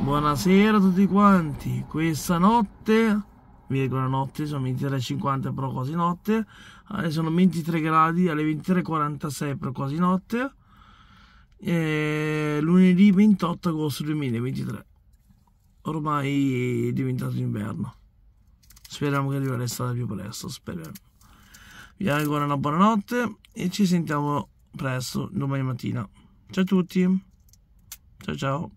Buonasera a tutti quanti, questa notte, virgola notte, sono 23.50 però quasi notte, eh, sono 23 gradi alle 23.46 però quasi notte, e lunedì 28 agosto 2023, ormai è diventato inverno, speriamo che arrivi l'estate più presto, speriamo. Vi auguro una buonanotte e ci sentiamo presto domani mattina. Ciao a tutti, ciao ciao.